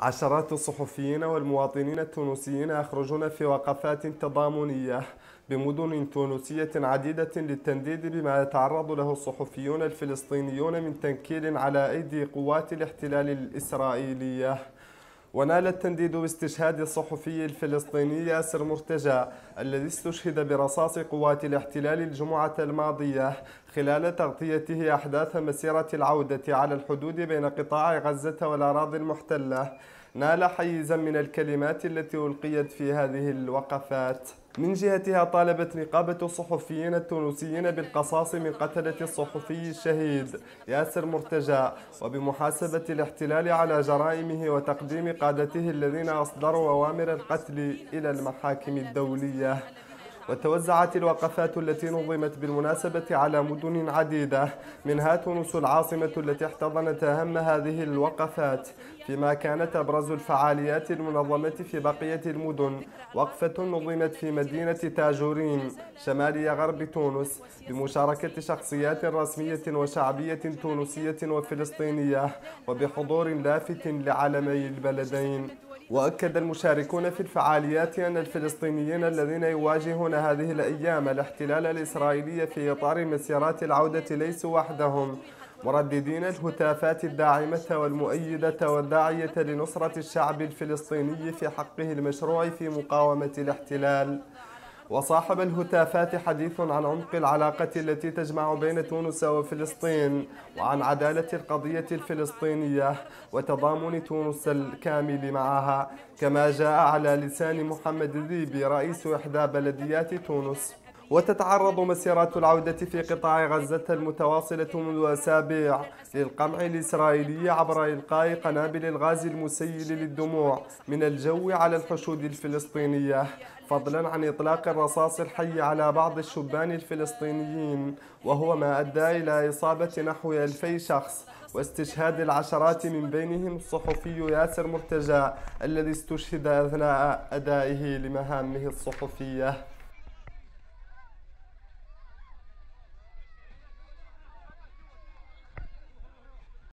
عشرات الصحفيين والمواطنين التونسيين يخرجون في وقفات تضامنية بمدن تونسية عديدة للتنديد بما يتعرض له الصحفيون الفلسطينيون من تنكيل على أيدي قوات الاحتلال الإسرائيلية ونال التنديد باستشهاد الصحفي الفلسطيني ياسر مرتجى الذي استشهد برصاص قوات الاحتلال الجمعة الماضية خلال تغطيته أحداث مسيرة العودة على الحدود بين قطاع غزة والأراضي المحتلة نال حيزا من الكلمات التي ألقيت في هذه الوقفات من جهتها طالبت نقابة الصحفيين التونسيين بالقصاص من قتلة الصحفي الشهيد ياسر مرتجى وبمحاسبة الاحتلال على جرائمه وتقديم قادته الذين أصدروا أوامر القتل إلى المحاكم الدولية وتوزعت الوقفات التي نظمت بالمناسبة على مدن عديدة منها تونس العاصمة التي احتضنت أهم هذه الوقفات فيما كانت أبرز الفعاليات المنظمة في بقية المدن وقفة نظمت في مدينة تاجورين شمالي غرب تونس بمشاركة شخصيات رسمية وشعبية تونسية وفلسطينية وبحضور لافت لعلمي البلدين وأكد المشاركون في الفعاليات أن الفلسطينيين الذين يواجهون هذه الأيام الاحتلال الإسرائيلي في إطار مسيرات العودة ليسوا وحدهم مرددين الهتافات الداعمة والمؤيدة والداعية لنصرة الشعب الفلسطيني في حقه المشروع في مقاومة الاحتلال وصاحب الهتافات حديث عن عمق العلاقة التي تجمع بين تونس وفلسطين وعن عدالة القضية الفلسطينية وتضامن تونس الكامل معها كما جاء على لسان محمد ذيبي رئيس إحدى بلديات تونس وتتعرض مسيرات العودة في قطاع غزة المتواصلة منذ أسابيع للقمع الإسرائيلي عبر إلقاء قنابل الغاز المسيل للدموع من الجو على الحشود الفلسطينية فضلا عن إطلاق الرصاص الحي على بعض الشبان الفلسطينيين وهو ما أدى إلى إصابة نحو ألفي شخص واستشهاد العشرات من بينهم الصحفي ياسر مرتجى الذي استشهد أثناء أدائه لمهامه الصحفية